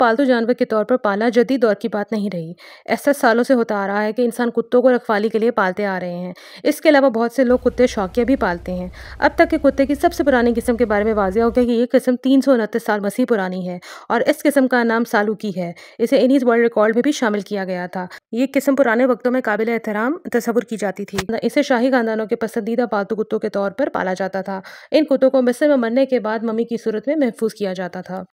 पालतू तो जानवर के तौर पर पालना जदीद दौर की बात नहीं रही ऐसा सालों से होता आ रहा है कि इंसान कुत्तों को रखवाली के लिए पालते आ रहे हैं इसके अलावा बहुत से लोग कुत्ते शौकिया भी पालते हैं अब तक के कुत्ते की सबसे पुरानी किस्म के बारे में वाजिया हो गया कि यह किस्म तीन सौ उनतीस साल मसीह पुरानी है और इस किस्म का नाम सालूकी है इसे इनिस वर्ल्ड रिकॉर्ड में भी शामिल किया गया था ये किस्म पुराने वक्तों में काबिल एहतराम तस्वुर की जाती थी इसे शाही खानदानों के पसंदीदा पालतू कुत्तों के तौर पर पाला जाता था इन कुत्तों को मिस्र में मरने के बाद मम्मी की सूरत में महफूज किया जाता था